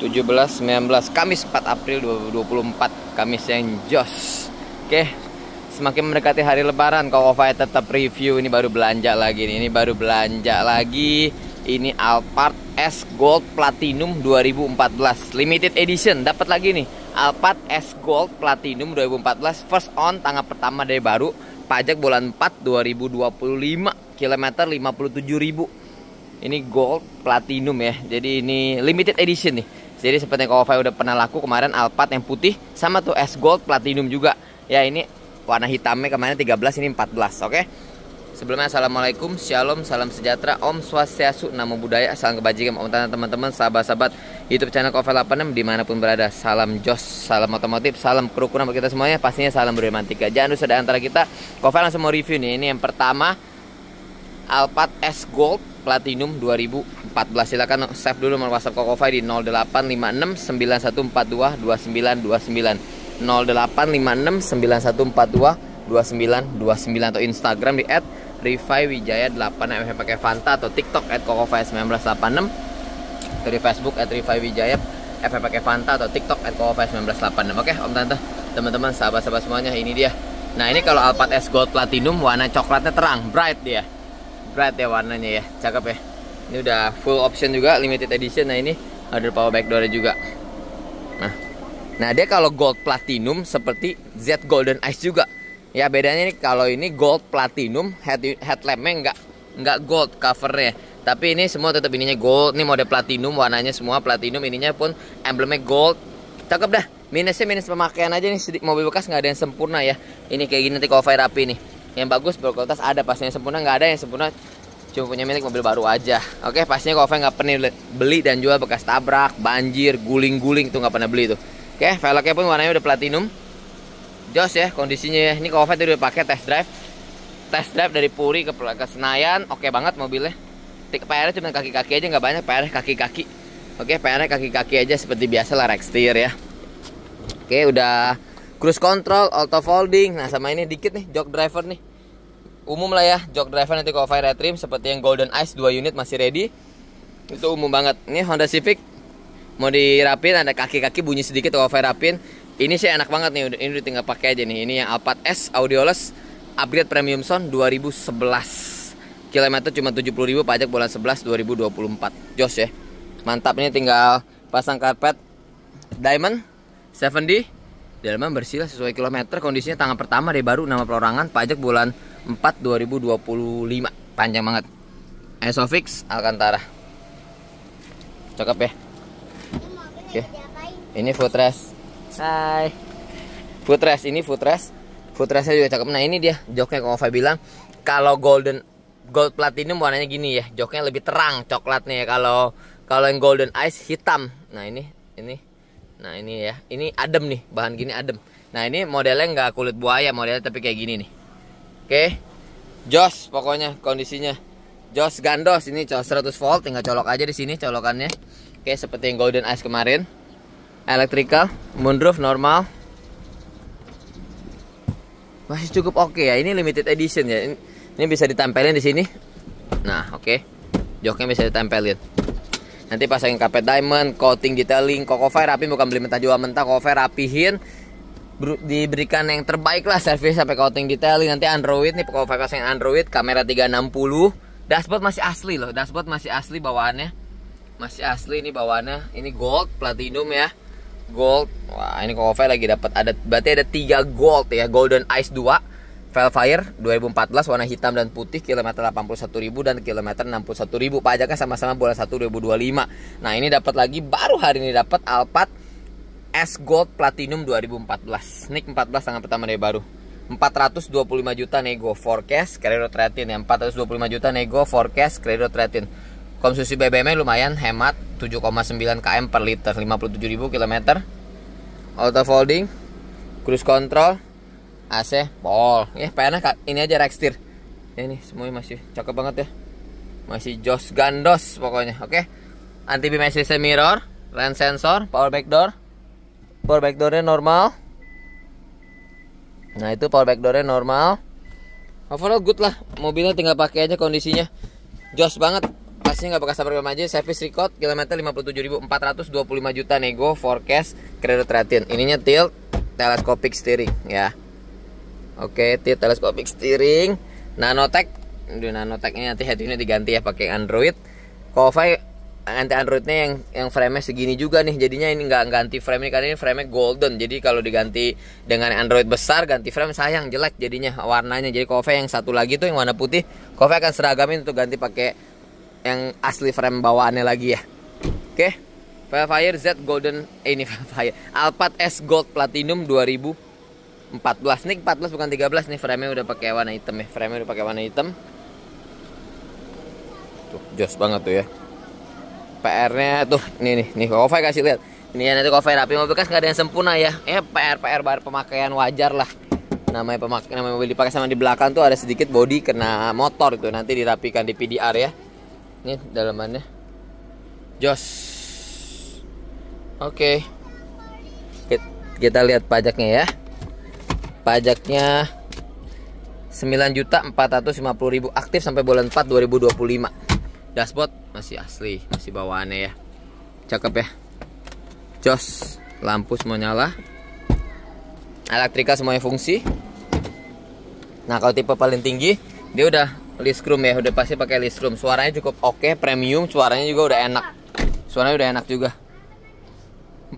17, 19, Kamis 4 April 2024, Kamis yang jos. Oke, semakin mendekati hari Lebaran, Kokofai ya, tetap review. Ini baru belanja lagi nih, ini baru belanja lagi. Ini Alphard S Gold Platinum 2014 Limited Edition Dapat lagi nih Alphard S Gold Platinum 2014 First on tanggal pertama dari baru Pajak bulan 4 2025 Kilometer 57 ribu Ini gold platinum ya Jadi ini limited edition nih jadi seperti yang Kofai udah pernah laku kemarin Alphard yang putih sama tuh S Gold Platinum juga. Ya ini warna hitamnya kemarin 13 ini 14, oke? Okay? Sebelumnya Assalamualaikum, Shalom, Salam Sejahtera, Om Swastiastu, Namo Buddhaya, Salam Kebajikan, Om Tanah teman-teman, sahabat-sahabat Youtube channel Kovel 86 dimanapun berada Salam Jos, Salam Otomotif, Salam Kerukunan buat kita semuanya, pastinya Salam tiga Jangan lupa ada antara kita, file langsung mau review nih, ini yang pertama Alphard S Gold Platinum 2014 silakan save dulu nomor WhatsApp Kokova di 085691422929 085691422929 atau Instagram di Wijaya 8 mm pakai Fanta atau TikTok @kokova1986 dari Facebook @rifawijaya FM pakai Fanta atau TikTok @kokova1986 oke Om Tante teman-teman sahabat-sahabat semuanya ini dia Nah ini kalau Alphard S Gold Platinum warna coklatnya terang, bright dia red ya warnanya ya cakep ya ini udah full option juga limited edition nah ini ada power back door juga nah nah dia kalau gold platinum seperti Z Golden Ice juga ya bedanya nih kalau ini gold platinum head headlampnya nggak nggak gold covernya tapi ini semua tetap ininya gold ini mode platinum warnanya semua platinum ininya pun emblemnya gold cakep dah minusnya minus pemakaian aja nih mobil bekas nggak ada yang sempurna ya ini kayak gini nanti kalau fire api nih yang bagus berkualitas ada pastinya sempurna nggak ada yang sempurna cuma punya milik mobil baru aja oke pastinya Kovac nggak pernah beli dan jual bekas tabrak banjir guling-guling itu nggak pernah beli tuh oke velgnya pun warnanya udah platinum jos ya kondisinya ya ini Kovac itu udah pakai test drive test drive dari Puri ke, ke Senayan oke banget mobilnya tik PR cuma kaki-kaki aja nggak banyak PR kaki-kaki oke PR kaki-kaki aja seperti biasa lah rekstir ya oke udah cruise control, auto folding. Nah, sama ini dikit nih jog driver nih. Umum lah ya, jog driver nanti kalau fire trim seperti yang Golden Ice 2 unit masih ready. Itu umum banget. Ini Honda Civic mau dirapin ada kaki-kaki bunyi sedikit kalau fire rapin. Ini sih enak banget nih, ini udah tinggal pakai aja nih. Ini yang Alphard S Audioless upgrade premium sound 2011. Kilometer cuma 70.000 pajak bulan 11 2024. Jos ya. Mantap ini tinggal pasang karpet diamond 7D Delman bersihlah sesuai kilometer kondisinya tanggal pertama deh baru nama perorangan pajak bulan 4 2025 panjang banget Esofix Alcantara cakep ya oke okay. ini footrest hai footrest ini footrest footrestnya juga cakep nah ini dia joknya kalau Ova bilang kalau golden gold platinum warnanya gini ya joknya lebih terang coklatnya ya kalau kalau yang golden ice hitam nah ini ini Nah ini ya, ini adem nih, bahan gini adem. Nah ini modelnya nggak kulit buaya, modelnya tapi kayak gini nih. Oke, jos pokoknya kondisinya. Jos gandos ini 100 volt, tinggal colok aja di sini colokannya. Oke, seperti yang Golden Ice kemarin. Electrical, moonroof normal. Masih cukup oke okay ya, ini limited edition ya. Ini, bisa ditempelin di sini. Nah, oke. Okay. Joknya bisa ditempelin nanti pasangin kapet diamond coating detailing koko fire rapi bukan beli mentah jual mentah koko fire rapihin diberikan yang terbaik lah servis sampai coating detailing nanti android nih koko fire pasangin android kamera 360 dashboard masih asli loh dashboard masih asli bawaannya masih asli ini bawaannya ini gold platinum ya gold wah ini koko fire lagi dapat ada berarti ada tiga gold ya golden ice 2 Velfire 2014 warna hitam dan putih kilometer 81.000 dan kilometer 61.000 pajaknya kan sama-sama bulan 1 2025 nah ini dapat lagi baru hari ini dapat Alphard S Gold Platinum 2014 nik 14 tangan pertama dari baru 425 juta nego forecast credit rating ya 425 juta nego forecast credit rating konsumsi BBM lumayan hemat 7,9 km per liter 57.000 km auto folding cruise control AC pol ya eh, kak. ini aja rack steer ya ini semuanya masih cakep banget ya masih jos gandos pokoknya oke okay? anti beam SCC mirror rain sensor power back door power back doornya normal nah itu power back doornya normal overall good lah mobilnya tinggal pakai aja kondisinya jos banget pastinya nggak bakal sampai aja service record kilometer 57.425 juta nego forecast kredit rating ininya tilt telescopic steering ya Oke, okay, teleskopik steering, nanotech. Aduh, nanotech ini nanti head ini diganti ya pakai Android. Kofai anti Androidnya yang yang frame-nya segini juga nih. Jadinya ini nggak ganti frame ini karena ini frame-nya golden. Jadi kalau diganti dengan Android besar ganti frame sayang jelek jadinya warnanya. Jadi Kofai yang satu lagi tuh yang warna putih, Kofai akan seragamin untuk ganti pakai yang asli frame bawaannya lagi ya. Oke. Okay. Velfire Z Golden eh, ini Fire, Alphard S Gold Platinum 2000 14 nih 14 bukan 13 nih frame-nya udah pakai warna hitam ya frame-nya udah pakai warna hitam tuh jos banget tuh ya PR-nya tuh nih nih nih Kofai kasih lihat ini ya nanti Kofai rapi mobil kan nggak ada yang sempurna ya ya eh, PR PR bar pemakaian wajar lah namanya pemakaian namanya mobil dipakai sama di belakang tuh ada sedikit body kena motor itu nanti dirapikan di PDR ya ini dalamannya jos oke okay. kita lihat pajaknya ya pajaknya 9.450.000 juta aktif sampai bulan 4 2025 dashboard masih asli masih bawaannya ya cakep ya jos lampu semua nyala elektrika semuanya fungsi nah kalau tipe paling tinggi dia udah listrum ya udah pasti pakai listrum suaranya cukup oke okay, premium suaranya juga udah enak suaranya udah enak juga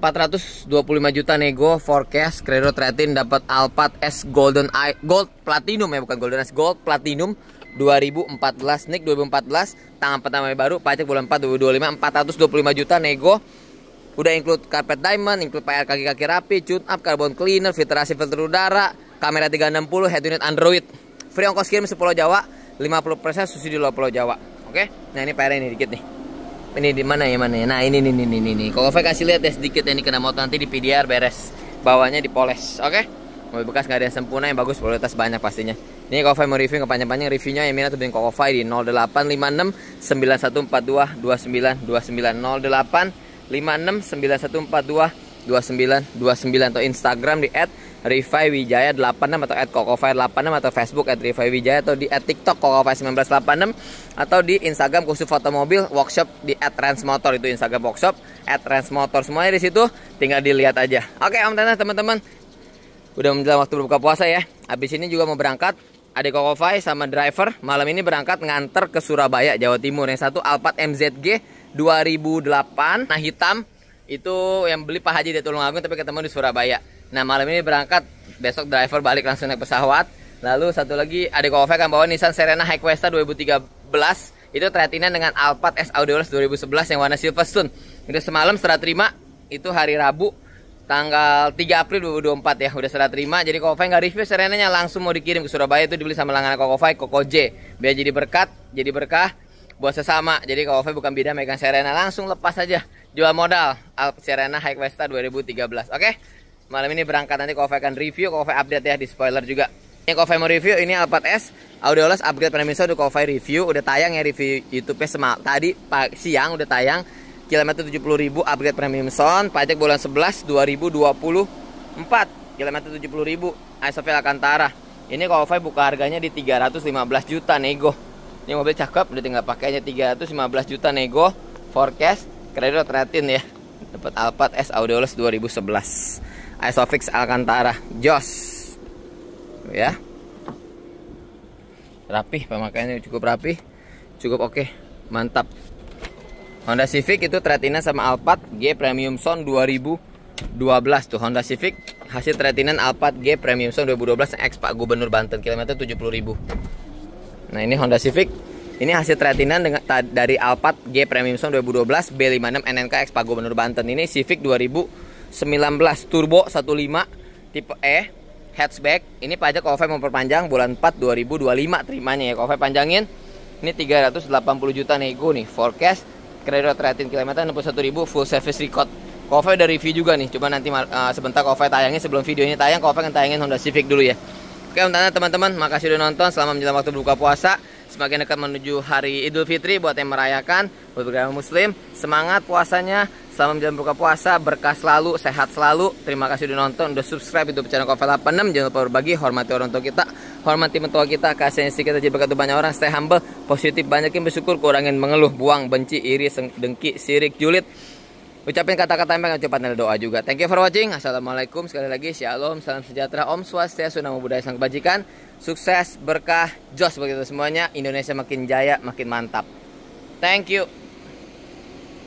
425 juta nego forecast Credo Tretin dapat Alphard S Golden I, Gold Platinum ya bukan Golden S Gold Platinum 2014 Nick 2014 tangan pertama baru pajak bulan 4 2025 425 juta nego udah include carpet diamond include PR kaki-kaki rapi tune up carbon cleaner filtrasi filter udara kamera 360 head unit Android free ongkos kirim 10 Jawa 50% subsidi 10 Jawa oke nah ini PR ini dikit nih ini di mana ya mana ya nah ini nih nih nih nih kalau saya kasih lihat ya sedikit ya ini kena motor nanti di PDR beres bawahnya dipoles oke okay? mobil bekas nggak ada yang sempurna yang bagus kualitas banyak pastinya ini kalau saya mau review yang panjang-panjang reviewnya yang mana tuh kalau saya di 0856 9142 29 29 0856 9142 29 29 atau Instagram di at Rifai Wijaya 86 atau at Kokofire 86 atau Facebook at Rifai Wijaya atau di at TikTok Kokofire 1986 atau di Instagram khusus foto mobil workshop di at Motor itu Instagram workshop at Motor semuanya di situ tinggal dilihat aja oke Om Tanah teman-teman udah menjelang waktu berbuka puasa ya habis ini juga mau berangkat adik Kokofai sama driver malam ini berangkat nganter ke Surabaya Jawa Timur yang satu Alphard MZG 2008 nah hitam itu yang beli Pak Haji dari Tulungagung tapi ketemu di Surabaya nah malam ini berangkat besok driver balik langsung naik pesawat lalu satu lagi ada kofe yang bawa Nissan Serena Highquesta 2013 itu trade dengan Alphard S Audeolus 2011 yang warna silver sun itu semalam serah terima itu hari Rabu tanggal 3 April 2024 ya udah serah terima jadi Kokofai nggak review serenanya langsung mau dikirim ke Surabaya itu dibeli sama langganan Kokofai Koko J biar jadi berkat jadi berkah buat sesama jadi Kokofai bukan bidang megang serena langsung lepas aja jual modal Alp Serena High Vesta 2013 oke okay? malam ini berangkat nanti Kofe akan review Kofe update ya di spoiler juga ini Kofe mau review ini Alphard S Audiolas upgrade Premiso udah Kofe review udah tayang ya review YouTube-nya semal tadi pagi siang udah tayang kilometer ribu upgrade premium sound pajak bulan 11 2024 kilometer ribu Isofil Alcantara ini Kofe buka harganya di 315 juta nego ini mobil cakep udah tinggal pakainya 315 juta nego forecast Kredot Retin ya dapat Alphard S Audeolus 2011 Isofix Alcantara Joss, ya rapi pemakaiannya cukup rapi cukup oke okay. mantap Honda Civic itu Tretina sama Alphard G Premium Sound 2012 tuh Honda Civic hasil tretinan Alphard G Premium Sound 2012 X Pak Gubernur Banten kilometer 70.000 nah ini Honda Civic ini hasil tretinan dengan, dari Alphard G Premium Sound 2012 B56 NNK X Pago Benur Banten. Ini Civic 2019 turbo 15 tipe E hatchback. Ini pajak OV memperpanjang bulan 4 2025 terimanya ya. OV panjangin. Ini 380 juta nego nih forecast kredit rating kilometer 61.000 full service record. OV dari review juga nih. Coba nanti uh, sebentar OV tayangin sebelum video ini tayang OV akan tayangin Honda Civic dulu ya. Oke, untuk teman-teman, makasih udah nonton. Selamat menjelang waktu berbuka puasa semakin dekat menuju hari Idul Fitri buat yang merayakan buat beragama muslim semangat puasanya selamat jam buka puasa berkah selalu sehat selalu terima kasih sudah nonton sudah subscribe YouTube channel Kofel 86 jangan lupa berbagi hormati orang tua kita hormati mentua kita kasih sedikit aja berkat banyak orang stay humble positif banyakin bersyukur kurangin mengeluh buang benci iri dengki sirik julid Ucapin kata-kata yang pengen ucapan dan doa juga. Thank you for watching. Assalamualaikum sekali lagi. Shalom, salam sejahtera, Om Swastiastu, Namo Buddhaya, Sang Kebajikan. Sukses, berkah, jos begitu semuanya. Indonesia makin jaya, makin mantap. Thank you.